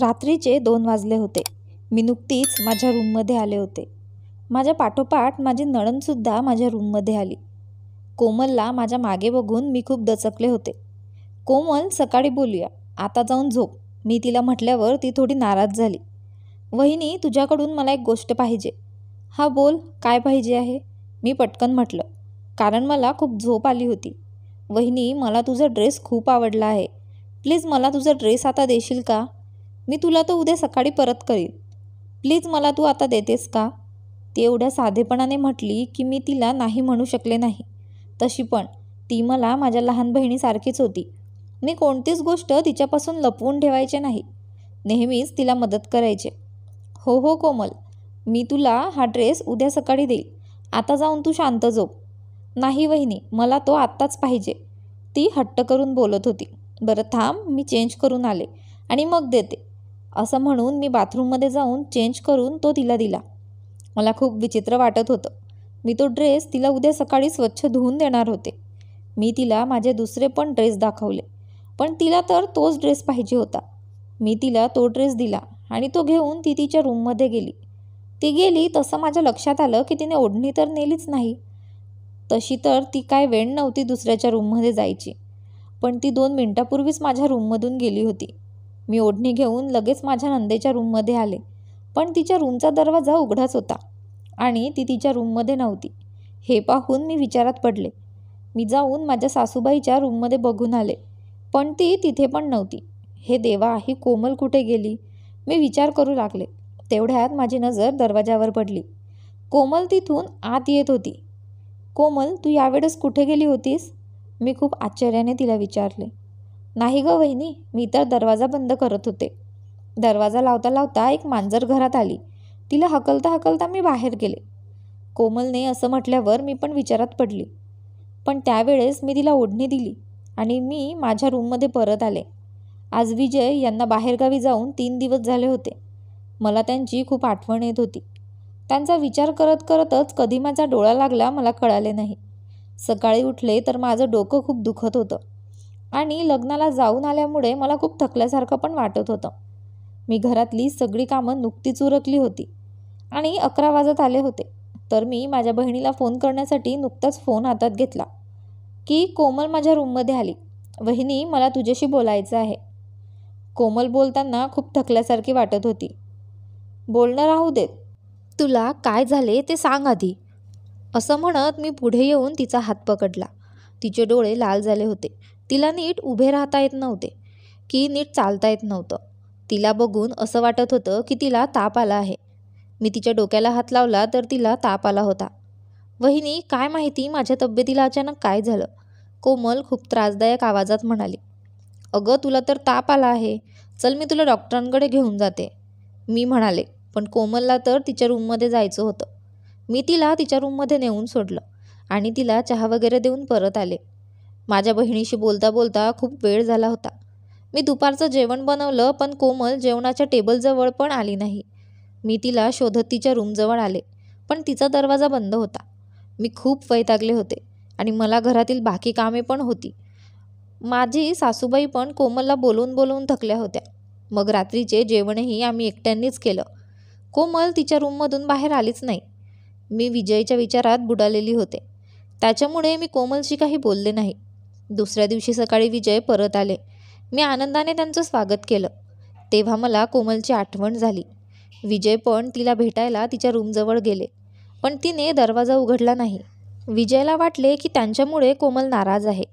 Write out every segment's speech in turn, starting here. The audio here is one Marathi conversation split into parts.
रात्रीचे दोन वाजले होते मी नुकतीच माझ्या रूममध्ये आले होते माझ्या पाठोपाठ माझी नळणसुद्धा माझ्या रूममध्ये आली कोमलला माझ्या मागे बघून मी खूप दचकले होते कोमल सकाळी बोलूया आता जाऊन झोप मी तिला म्हटल्यावर ती थोडी नाराज झाली वहिनी तुझ्याकडून मला एक गोष्ट पाहिजे हा बोल काय पाहिजे आहे मी पटकन म्हटलं कारण मला खूप झोप आली होती वहिनी मला तुझा ड्रेस खूप आवडला आहे प्लीज मला तुझा ड्रेस आता देशील का मी तुला तो उद्या सकाळी परत करीन प्लीज मला तू आता देतेस का ती एवढ्या साधेपणाने म्हटली की मी तिला नाही म्हणू शकले नाही तशी पण ती मला माझ्या लहान बहिणीसारखीच होती मी कोणतीच गोष्ट तिच्यापासून लपवून ठेवायचे नाही नेहमीच तिला मदत करायचे हो हो कोमल मी तुला हा ड्रेस उद्या सकाळी देईल आता जाऊन तू शांत झोप नाही वहिनी मला तो आत्ताच पाहिजे ती हट्ट करून बोलत होती बरं थांब मी चेंज करून आले आणि मग देते असं म्हणून मी बाथरूममध्ये जाऊन चेंज करून तो तिला दिला मला खूप विचित्र वाटत होतं मी तो ड्रेस तिला उद्या सकाळी स्वच्छ धुवून देणार होते मी तिला माझे दुसरे पण ड्रेस दाखवले पण तिला तर तोच ड्रेस पाहिजे होता मी तिला तो ड्रेस दिला आणि तो घेऊन ती तिच्या रूममध्ये गेली ती गेली तसं माझ्या लक्षात आलं की तिने ओढणी तर नेलीच नाही तशी तर ती काय वेळ नव्हती दुसऱ्याच्या रूममध्ये जायची पण ती दोन मिनटापूर्वीच माझ्या रूममधून गेली होती मी ओढणी घेऊन लगेच माझ्या नंदेच्या रूममध्ये आले पण तिच्या रूमचा दरवाजा उघडाच होता आणि ती तिच्या रूममध्ये नव्हती हे पाहून मी विचारात पडले मी जाऊन माझ्या सासूबाईच्या रूममध्ये बघून आले पण ती तिथे पण नव्हती हे देवा ही कोमल कुठे गेली मी विचार करू लागले तेवढ्यात माझी नजर दरवाजावर पडली कोमल तिथून आत येत होती कोमल तू यावेळेस कुठे गेली होतीस मी खूप आश्चर्याने तिला विचारले नाही ग वहिनी मी तर दरवाजा बंद करत होते दरवाजा लावता लावता एक मांजर घरात आली तिला हकलता हकलता मी बाहेर गेले कोमलने असं म्हटल्यावर मी पण विचारात पडली पण त्यावेळेस मी तिला ओढणी दिली आणि मी माझ्या रूममध्ये परत आले आज विजय यांना बाहेरगावी जाऊन तीन दिवस झाले होते मला त्यांची खूप आठवण येत होती त्यांचा विचार करत करतच कधी माझा डोळा लागला मला कळाले नाही सकाळी उठले तर माझं डोकं खूप दुखत होतं आणि लग्नाला जाऊन आल्यामुळे मला खूप थकल्यासारखं पण वाटत होतं मी घरातली सगळी कामं नुकतीच उरकली होती आणि अकरा वाजत आले होते तर मी माझ्या बहिणीला फोन करण्यासाठी नुकताच फोन हातात घेतला की कोमल माझ्या रूममध्ये आली वहिनी मला तुझ्याशी बोलायचं आहे कोमल बोलताना खूप थकल्यासारखी वाटत होती बोलणं राहू देत तुला काय झाले ते सांग आधी असं म्हणत मी पुढे येऊन तिचा हात पकडला तिचे डोळे लाल झाले होते तिला नीट उभे राहता येत नव्हते की नीट चालता येत नव्हतं तिला बघून असं वाटत होतं की तिला ताप आला आहे मी तिच्या डोक्याला हात लावला तर तिला ताप आला होता वहिनी काय माहिती माझ्या तब्येतीला अचानक काय झालं कोमल खूप त्रासदायक आवाजात म्हणाली अगं तुला तर ताप आला आहे चल मी तुला डॉक्टरांकडे घेऊन जाते मी म्हणाले पण कोमलला तर तिच्या रूममध्ये जायचं होतं मी तिला तिच्या रूममध्ये नेऊन सोडलं आणि तिला चहा वगैरे देऊन परत आले माझ्या बहिणीशी बोलता बोलता खूप वेळ झाला होता मी दुपारचं जेवण बनवलं पण कोमल जेवणाच्या टेबलजवळ पण आली नाही मी तिला शोधत तिच्या रूमजवळ आले पण तिचा दरवाजा बंद होता मी खूप वैतागले होते आणि मला घरातील बाकी कामे पण होती माझी सासूबाई पण कोमलला बोलून बोलवून थकल्या होत्या मग रात्रीचे जेवणही आम्ही एकट्यांनीच केलं कोमल तिच्या रूममधून बाहेर आलीच नाही मी विजयच्या विचारात बुडालेली होते त्याच्यामुळे मी कोमलशी काही बोलले नाही दुसऱ्या दिवशी सकाळी विजय परत आले मी आनंदाने त्यांचं स्वागत केलं तेव्हा मला कोमलची आठवण झाली विजय पण तिला भेटायला तिच्या रूमजवळ गेले पण तिने दरवाजा उघडला नाही विजयला वाटले की त्यांच्यामुळे कोमल नाराज आहे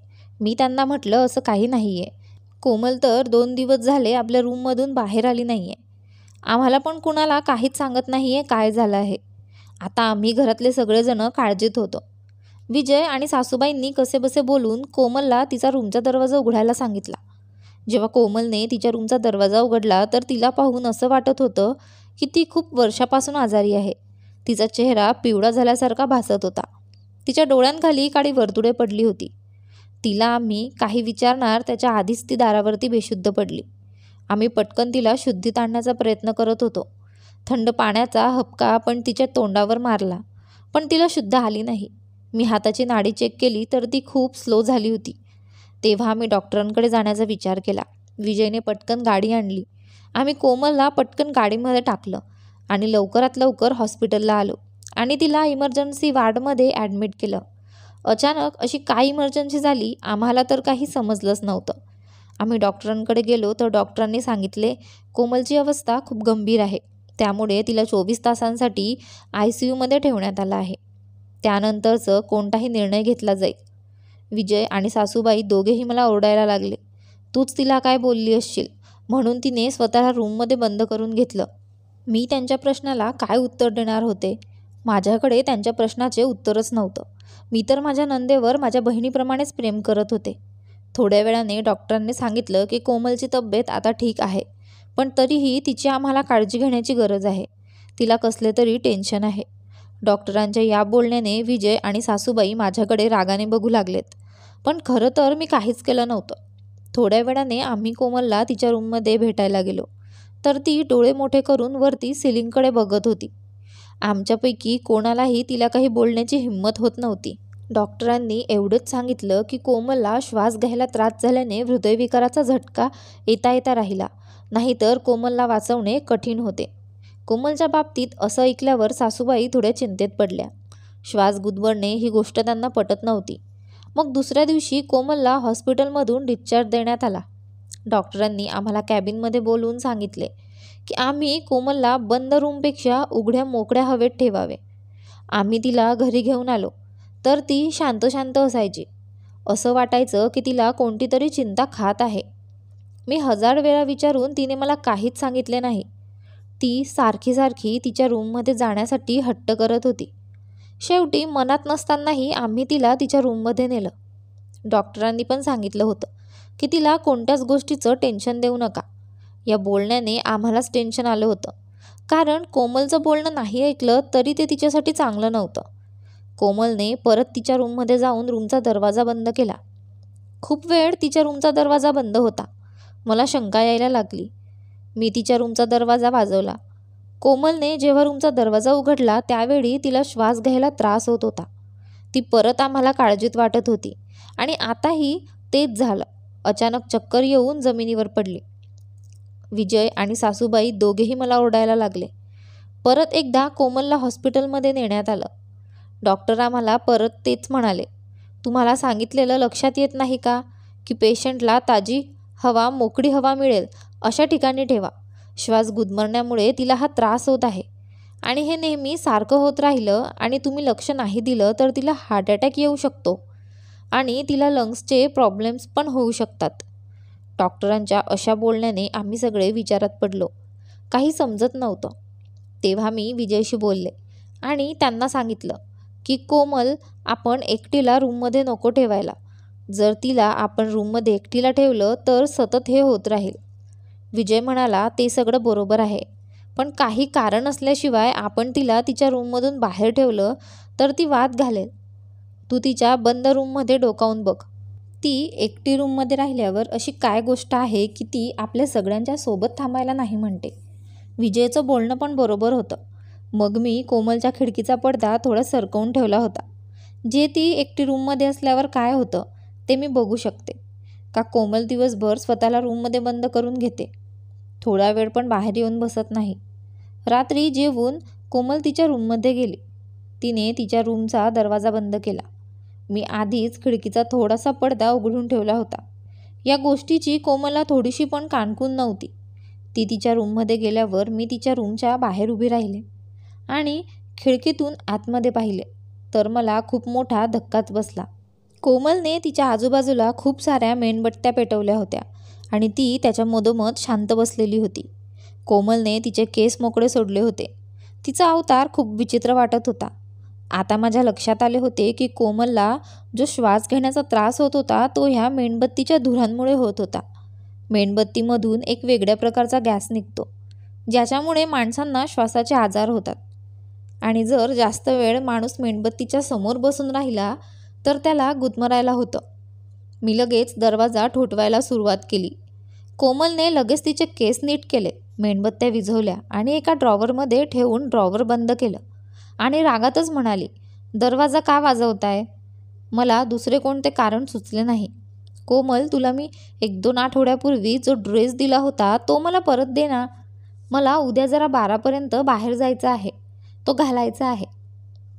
मी त्यांना म्हटलं असं काही नाही आहे कोमल तर दोन दिवस झाले आपल्या रूममधून बाहेर आली नाही आहे आम्हाला पण कुणाला काहीच सांगत नाही आहे काय झालं आहे आता आम्ही घरातले सगळेजणं काळजीत होतो विजय आणि सासूबाईंनी कसेबसे बोलून कोमलला तिचा रूमचा दरवाजा उघडायला सांगितला जेव्हा कोमलने तिच्या रूमचा दरवाजा उघडला तर तिला पाहून असं वाटत होतं की ती खूप वर्षापासून आजारी आहे तिचा चेहरा पिवळा झाल्यासारखा भासत होता तिच्या डोळ्यांखाली काळी वर्तुळे पडली होती तिला आम्ही काही विचारणार त्याच्या आधीच ती दारावरती बेशुद्ध पडली आम्ही पटकन तिला शुद्धीत आणण्याचा प्रयत्न करत होतो थंड पाण्याचा हपका पण तिच्या तोंडावर मारला पण तिला शुद्ध आली नाही मी हाताची नाडी चेक केली तर ती खूप स्लो झाली होती तेव्हा आम्ही डॉक्टरांकडे जाण्याचा विचार केला विजयने पटकन गाडी आणली आम्ही कोमलला पटकन गाडीमध्ये टाकलं आणि लवकरात लवकर हॉस्पिटलला आलो आणि तिला इमर्जन्सी वार्डमध्ये ॲडमिट केलं अचानक अशी काय इमर्जन्सी झाली आम्हाला तर काही समजलंच नव्हतं आम्ही डॉक्टरांकडे गेलो तर डॉक्टरांनी सांगितले कोमलची अवस्था खूप गंभीर आहे त्यामुळे तिला चोवीस तासांसाठी आय सी यूमध्ये ठेवण्यात आलं आहे त्यानंतरचं कोणताही निर्णय घेतला जाईल विजय आणि सासूबाई दोघेही मला ओरडायला लागले तूच तिला काय बोलली असशील म्हणून तिने स्वतःला रूममध्ये बंद करून घेतलं मी त्यांच्या प्रश्नाला काय उत्तर देणार होते माझ्याकडे त्यांच्या प्रश्नाचे उत्तरच नव्हतं मी तर माझ्या नंदेवर माझ्या बहिणीप्रमाणेच प्रेम करत होते थोड्या वेळाने डॉक्टरांनी सांगितलं की कोमलची तब्येत आता ठीक आहे पण तरीही तिची आम्हाला काळजी घेण्याची गरज आहे तिला कसले तरी टेन्शन आहे डॉक्टरांच्या या बोलण्याने विजय आणि सासूबाई माझ्याकडे रागाने बघू लागलेत पण खरं तर मी काहीच केलं नव्हतं थोड्या वेळाने आम्ही कोमलला तिच्या रूममध्ये भेटायला गेलो तर ती डोळे मोठे करून वरती सिलिंगकडे बघत होती आमच्यापैकी कोणालाही तिला काही बोलण्याची हिंमत होत नव्हती डॉक्टरांनी एवढंच सांगितलं की कोमलला श्वास घ्यायला त्रास झाल्याने हृदयविकाराचा झटका येता येता राहिला नाहीतर कोमलला वाचवणे कठीण होते कोमलच्या बाबतीत असं ऐकल्यावर सासूबाई थोड्या चिंतेत पडल्या श्वास गुदबडणे ही गोष्ट त्यांना पटत नव्हती मग दुसऱ्या दिवशी कोमलला हॉस्पिटलमधून डिस्चार्ज देण्यात आला डॉक्टरांनी आम्हाला कॅबिनमध्ये बोलवून सांगितले की आम्ही कोमलला बंद रूमपेक्षा उघड्या मोकळ्या हवेत ठेवावे आम्ही तिला घरी घेऊन आलो तर ती शांत शांत असायची असं वाटायचं की तिला कोणतीतरी चिंता खात आहे मी हजार वेळा विचारून तिने मला काहीच सांगितले नाही ती सारखी सारखी तिच्या रूममध्ये जाण्यासाठी हट्ट करत होती शेवटी मनात नसतानाही आम्ही तिला तिच्या रूममध्ये नेलं डॉक्टरांनी पण सांगितलं होतं की तिला कोणत्याच गोष्टीचं टेन्शन देऊ नका या बोलण्याने आम्हालाच टेन्शन आलं होतं कारण कोमलचं बोलणं नाही ऐकलं तरी ते तिच्यासाठी चांगलं नव्हतं कोमलने परत तिच्या रूममध्ये जाऊन रूमचा दरवाजा बंद केला खूप वेळ तिच्या रूमचा दरवाजा बंद होता मला शंका यायला लागली मी तिच्या रूमचा दरवाजा वाजवला कोमलने जेव्हा रूमचा दरवाजा उघडला त्यावेळी तिला श्वास घ्यायला त्रास होत होता ती परत आम्हाला काळजीत वाटत होती आणि आताही तेच झालं अचानक चक्कर येऊन जमिनीवर पडली विजय आणि सासूबाई दोघेही मला ओरडायला लागले परत एकदा कोमलला हॉस्पिटलमध्ये नेण्यात आलं डॉक्टर आम्हाला परत तेच म्हणाले तुम्हाला सांगितलेलं लक्षात येत नाही का की पेशंटला ताजी हवा मोकळी हवा मिळेल अशा ठिकाणी ठेवा श्वास गुदमरण्यामुळे तिला हा त्रास होत आहे आणि हे नेहमी सारखं होत राहिलं आणि तुम्ही लक्ष नाही दिलं तर तिला हार्ट अटॅक येऊ शकतो आणि तिला लंग्सचे प्रॉब्लेम्स पण होऊ शकतात डॉक्टरांच्या अशा बोलण्याने आम्ही सगळे विचारात पडलो काही समजत नव्हतं तेव्हा मी विजयशी बोलले आणि त्यांना सांगितलं की कोमल आपण एकटीला रूममध्ये नको ठेवायला जर तिला आपण रूममध्ये एकटीला ठेवलं तर सतत हे होत राहील विजय म्हणाला ते सगळं बरोबर आहे पण काही कारण असल्याशिवाय आपण तिला तिच्या रूममधून बाहेर ठेवलं तर ती वाद घालेल तू तिच्या बंद रूममध्ये डोकावून बघ ती एकटी रूममध्ये राहिल्यावर अशी काय गोष्ट आहे की ती आपल्या सगळ्यांच्या सोबत थांबायला नाही म्हणते विजयचं बोलणं पण बरोबर होतं मग मी कोमलच्या खिडकीचा पडदा थोडा सरकवून ठेवला होता जे ती एकटी रूममध्ये असल्यावर काय होतं ते मी बघू शकते का कोमल दिवसभर स्वतःला रूममध्ये बंद करून घेते थोडा वेळ पण बाहेर येऊन बसत नाही रात्री जेवून कोमल तिच्या रूममध्ये गेली तिने तिच्या रूमचा दरवाजा बंद केला मी आधीच खिडकीचा थोडासा पडदा उघडून ठेवला होता या गोष्टीची कोमलला थोडीशी पण काणकून नव्हती ती तिच्या रूममध्ये गेल्यावर मी तिच्या रूमच्या बाहेर उभी राहिले आणि खिडकीतून आतमध्ये पाहिले तर मला खूप मोठा धक्काच बसला कोमलने तिच्या आजूबाजूला खूप साऱ्या मेणबट्ट्या पेटवल्या होत्या आणि ती त्याच्या मधोमध शांत बसलेली होती कोमलने तिचे केस मोकळे सोडले होते तिचा अवतार खूप विचित्र वाटत होता आता माझ्या लक्षात आले होते की कोमलला जो श्वास घेण्याचा त्रास होत होता तो ह्या मेणबत्तीच्या धुरांमुळे होत होता मेणबत्तीमधून एक वेगळ्या प्रकारचा गॅस निघतो ज्याच्यामुळे माणसांना श्वासाचे आजार होतात आणि जर जास्त वेळ माणूस मेणबत्तीच्या समोर बसून राहिला तर त्याला गुदमरायला होतं मी लगेच दरवाजा ठोठवायला सुरुवात केली कोमलने लगेच तिचे केस नीट केले मेणबत्त्या विझवल्या आणि एका ड्रॉवरमध्ये ठेवून ड्रॉवर बंद केलं आणि रागातच म्हणाली दरवाजा का वाजवताय मला दुसरे कोणते कारण सुचले नाही कोमल तुला मी एक दोन आठवड्यापूर्वी जो ड्रेस दिला होता तो मला परत दे ना मला उद्या जरा बारापर्यंत बाहेर जायचं आहे तो घालायचा आहे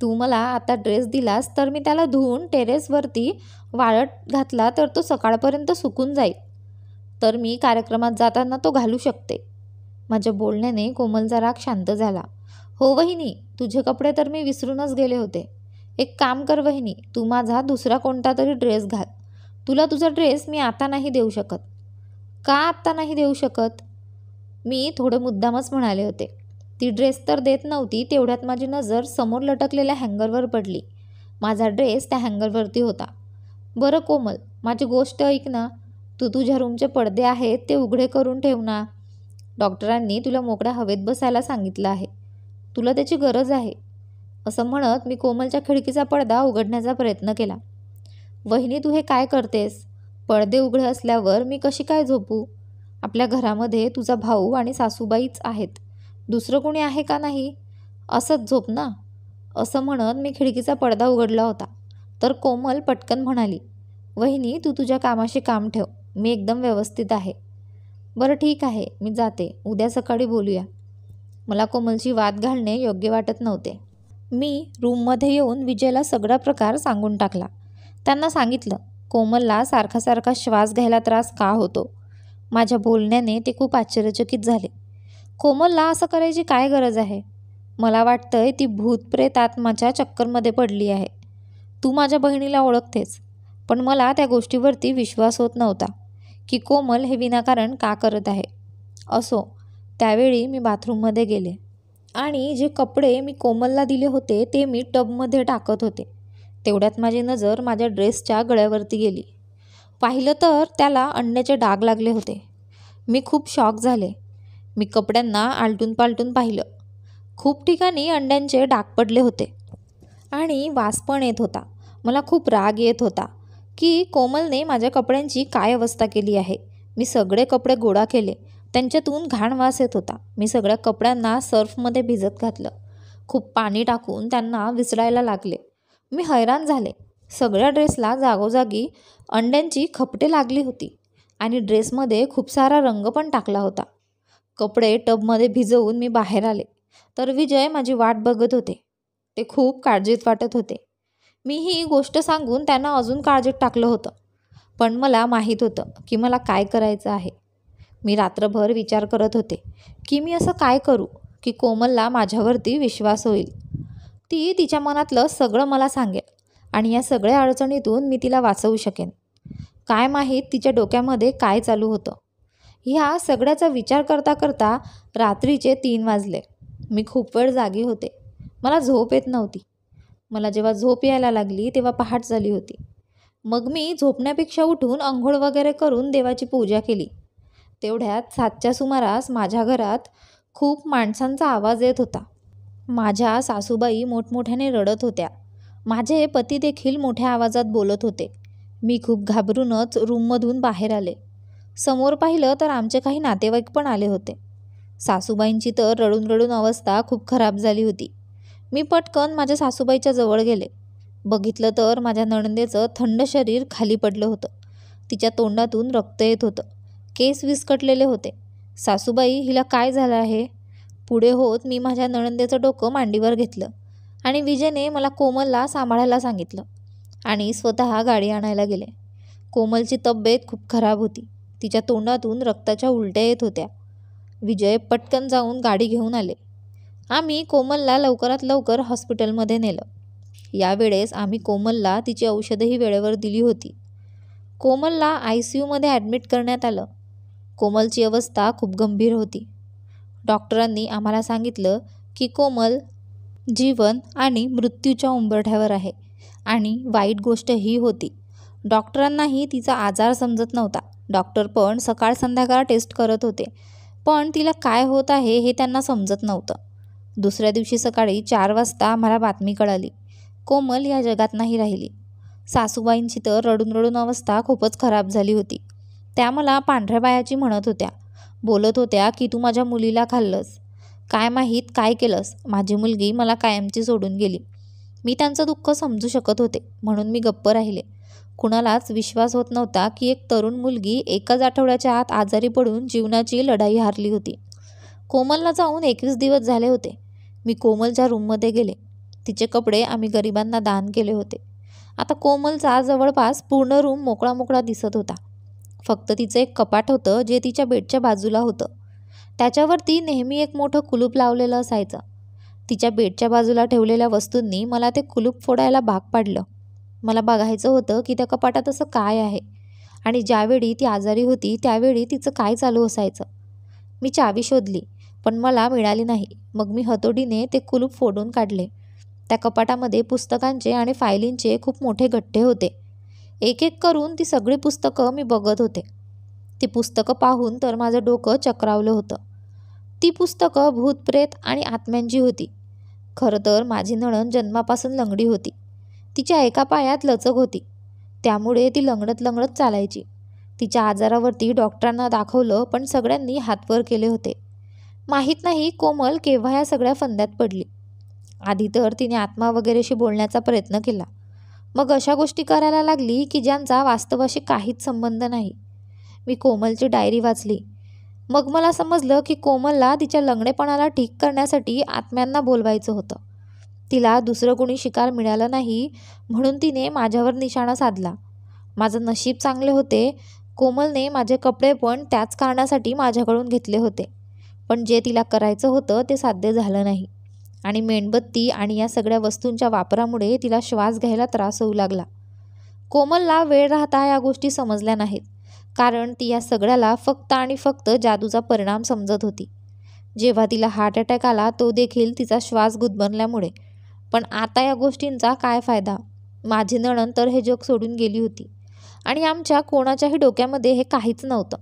तू मला आता ड्रेस दिलास तर मी त्याला धुवून टेरेसवरती वाळत घातला तर तो सकाळपर्यंत सुकून जाईल तर मी कार्यक्रमात जाताना तो घालू शकते माझ्या बोलण्याने कोमलचा राग शांत झाला हो वहिनी तुझे कपडे तर मी विसरूनच गेले होते एक काम कर वहिनी तू माझा दुसरा कोणता तरी ड्रेस घाल तुला तुझा ड्रेस मी आता नाही देऊ शकत का आत्ता नाही देऊ शकत मी थोडं मुद्दामच म्हणाले होते ती ड्रेस तर देत नव्हती तेवढ्यात माझी नजर समोर लटकलेल्या हँगरवर पडली माझा ड्रेस त्या हँगरवरती होता बरं कोमल माझी गोष्ट ऐक ना तू तुझ्या रूमचे पडदे आहेत ते उघडे करून ठेव ना डॉक्टरांनी तुला मोकळ्या हवेत बसायला सांगितलं आहे तुला त्याची गरज आहे असं म्हणत मी कोमलच्या खिडकीचा पडदा उघडण्याचा प्रयत्न केला वहिनी तू हे काय करतेस पडदे उघडे असल्यावर मी कशी काय झोपू आपल्या घरामध्ये तुझा भाऊ आणि सासूबाईच आहेत दुसरं कोणी आहे का नाही असंच झोप ना असं म्हणत मी खिडकीचा पडदा उघडला होता तर कोमल पटकन म्हणाली वहिनी तू तुझ्या कामाशी काम ठेव मी एकदम व्यवस्थित आहे बरं ठीक आहे मी जाते उद्या सकाळी बोलूया मला कोमलची वाद घालणे योग्य वाटत नव्हते मी रूममध्ये येऊन विजयला सगळा प्रकार सांगून टाकला त्यांना सांगितलं कोमलला सारखा सारखा श्वास घ्यायला त्रास का होतो माझ्या बोलण्याने ते खूप आश्चर्यचकित झाले कोमलला असं करायची काय गरज आहे मला वाटतंय ती भूतप्रेत आत्माच्या चक्करमध्ये पडली आहे तू माझ्या बहिणीला ओळखतेस पण मला त्या गोष्टीवरती विश्वास होत नव्हता की कोमल हे विनाकारण का करत आहे असो त्यावेळी मी बाथरूममध्ये गेले आणि जे कपडे मी कोमलला दिले होते ते मी टबमध्ये टाकत होते तेवढ्यात माझी नजर माझ्या ड्रेसच्या गळ्यावरती गेली पाहिलं तर त्याला अंड्याचे डाग लागले होते मी खूप शॉक झाले मी कपड्यांना आलटून पालटून पाहिलं खूप ठिकाणी अंड्यांचे डाग पडले होते आणि वास पण येत होता मला खूप राग येत होता की कोमलने माझ्या कपड्यांची काय अवस्था केली आहे मी सगळे कपडे गोळा केले त्यांच्यातून घाण वास येत होता मी सगळ्या कपड्यांना सर्फमध्ये भिजत घातलं खूप पाणी टाकून त्यांना विसरायला लागले मी हैराण झाले सगळ्या ड्रेसला जागोजागी अंड्यांची खपटे लागली होती आणि ड्रेसमध्ये खूप सारा रंग पण टाकला होता कपडे टबमध्ये भिजवून मी बाहेर आले तर विजय माझी वाट बघत होते ते खूप काळजीत वाटत होते मी ही गोष्ट सांगून त्यांना अजून काळजीत टाकलं होतं पण मला माहीत होतं की मला काय करायचं आहे मी रात्रभर विचार करत होते की मी असं काय करू की कोमलला माझ्यावरती विश्वास होईल ती तिच्या मनातलं सगळं मला सांगेल आणि या सगळ्या अडचणीतून मी तिला वाचवू शकेन काय माहीत तिच्या डोक्यामध्ये काय चालू होतं ह्या सगळ्याचा विचार करता करता रात्रीचे तीन वाजले मी खूप वेळ जागी होते मला झोप येत नव्हती मला जेव्हा झोप यायला लागली तेव्हा पहाट झाली होती मग मी झोपण्यापेक्षा उठून अंघोळ वगैरे करून देवाची पूजा केली तेवढ्यात सातच्या सुमारास माझ्या घरात खूप माणसांचा आवाज येत होता माझ्या सासूबाई मोठमोठ्याने रडत होत्या माझे पती देखील मोठ्या आवाजात बोलत होते मी खूप घाबरूनच रूममधून बाहेर आले समोर पाहिलं तर आमचे काही नातेवाईक पण आले होते सासूबाईंची तर रडून रडून अवस्था खूप खराब झाली होती मी पटकन माझ्या सासूबाईच्या जवळ गेले बघितलं तर माझ्या नणंदेचं थंड शरीर खाली पडलं होतं तिच्या तोंडातून रक्त येत होतं केस विस्कटलेले होते सासूबाई हिला काय झालं आहे पुढे होत मी माझ्या नणंदेचं डोकं मांडीवर घेतलं आणि विजयने मला कोमलला सांभाळायला सांगितलं आणि स्वतः गाडी आणायला गेले कोमलची तब्येत खूप खराब होती तिच्या तोंडातून रक्ताच्या उलट्या येत होत्या विजय पटकन जाऊन गाडी घेऊन आले आम्ही कोमलला लवकरात लवकर हॉस्पिटलमध्ये नेलं यावेळेस आम्ही कोमलला तिची औषधंही वेळेवर दिली होती कोमलला आय सी यूमध्ये ॲडमिट करण्यात आलं कोमलची अवस्था खूप गंभीर होती डॉक्टरांनी आम्हाला सांगितलं की कोमल जीवन आणि मृत्यूच्या उंबरठ्यावर आहे आणि वाईट गोष्ट ही होती डॉक्टरांनाही तिचा आजार समजत नव्हता डॉक्टर पण सकाळ संध्याकाळ टेस्ट करत होते पण तिला काय होत आहे हे त्यांना समजत नव्हतं दुसऱ्या दिवशी सकाळी चार वाजता मला बातमी कळाली कोमल या जगात नाही राहिली सासूबाईंची तर रडून रडून अवस्था खूपच खराब झाली होती त्या मला पांढऱ्या बायाची म्हणत होत्या बोलत होत्या की तू माझ्या मुलीला खाल्लंस काय माहीत काय केलंस माझी मुलगी मला कायमची सोडून गेली मी त्यांचं दुःख समजू शकत होते म्हणून मी गप्प राहिले कुणालाच विश्वास होत नव्हता की एक तरुण मुलगी एकाच आठवड्याच्या आत आजारी पडून जीवनाची लढाई हारली होती कोमलला जाऊन एकवीस दिवस झाले होते मी कोमलच्या रूममध्ये गेले तिचे कपडे आम्ही गरिबांना दान केले होते आता कोमलचा जवळपास पूर्ण रूम मोकळा मोकळा दिसत होता फक्त तिचं एक कपाट होतं जे तिच्या बेडच्या बाजूला होतं त्याच्यावरती नेहमी एक मोठं कुलूप लावलेलं असायचं तिच्या बेडच्या बाजूला ठेवलेल्या वस्तूंनी मला ते कुलूप फोडायला भाग पाडलं मला बघायचं होतं की त्या कपाटात असं काय आहे आणि ज्यावेळी ती आजारी होती त्यावेळी तिचं काय चालू असायचं मी चावी शोधली पण मला मिळाली नाही मग मी हतोडीने ते कुलूप फोडून काढले त्या कपाटामध्ये पुस्तकांचे आणि फायलींचे खूप मोठे गठ्ठे होते एक एक करून ती सगळी पुस्तकं मी बघत होते ती पुस्तकं पाहून तर माझं डोकं चक्रावलं होतं ती पुस्तकं भूतप्रेत आणि आत्म्यांची होती खरं तर माझी नणन जन्मापासून लंगडी होती तिच्या एका पायात लचक होती त्यामुळे ती लंगडत लंगडत चालायची तिच्या आजारावरती डॉक्टरांना दाखवलं पण सगळ्यांनी हातवर केले होते माहीत नाही कोमल केव्हा या सगळ्या फंद्यात पडली आधी तर तिने आत्मा वगैरेशी बोलण्याचा प्रयत्न केला मग अशा गोष्टी करायला लागली की ज्यांचा वास्तवाशी काहीच संबंध नाही मी कोमलची डायरी वाचली मग मला समजलं की कोमलला तिच्या लंगडेपणाला ठीक करण्यासाठी आत्म्यांना बोलवायचं होतं तिला दुसरं कोणी शिकार मिळाला नाही म्हणून तिने माझ्यावर निशाणा साधला माझं नशीब चांगले होते कोमलने माझे कपडे पण त्याच कारणासाठी माझ्याकडून घेतले होते पण जे तिला करायचं होतं ते साध्य झालं नाही आणि मेणबत्ती आणि या सगळ्या वस्तूंच्या वापरामुळे तिला श्वास घ्यायला त्रास होऊ लागला कोमलला वेळ राहता या गोष्टी समजल्या नाहीत कारण ती या सगळ्याला फक्त आणि फक्त जादूचा परिणाम समजत होती जेव्हा तिला हार्ट अटॅक आला तो देखील तिचा श्वास गुदमरल्यामुळे पण आता या गोष्टींचा काय फायदा माझी नणन तर हे जग सोडून गेली होती आणि आमच्या कोणाच्याही डोक्यामध्ये हे काहीच नव्हतं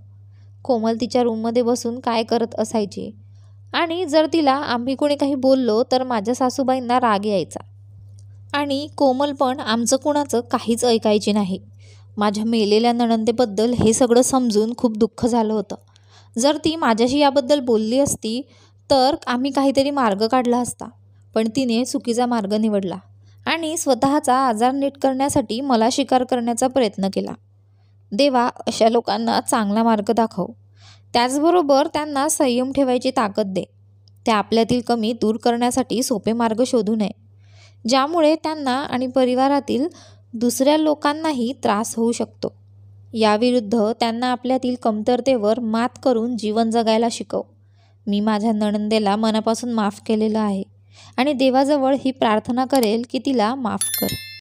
कोमल तिच्या रूममध्ये बसून काय करत असायची आणि जर तिला आम्ही कोणी काही बोललो तर माझ्या सासूबाईंना राग यायचा आणि कोमल पण आमचं कुणाचं काहीच ऐकायची नाही माझ्या मेलेल्या नणंदेबद्दल हे सगळं समजून खूप दुःख झालं होतं जर ती माझ्याशी याबद्दल बोलली असती तर आम्ही काहीतरी मार्ग काढला असता पण तिने चुकीचा मार्ग निवडला आणि स्वतःचा आजार नीट करण्यासाठी मला शिकार करण्याचा प्रयत्न केला देवा अशा लोकांना चांगला मार्ग दाखव त्याचबरोबर त्यांना संयम ठेवायची ताकद दे त्या आपल्यातील कमी दूर करण्यासाठी सोपे मार्ग शोधू नये ज्यामुळे त्यांना आणि परिवारातील दुसऱ्या लोकांनाही त्रास होऊ शकतो याविरुद्ध त्यांना आपल्यातील कमतरतेवर मात करून जीवन जगायला शिकव मी माझ्या नणंदेला मनापासून माफ केलेलं आहे आणि देवाजवळ ही प्रार्थना करेल की तिला माफ कर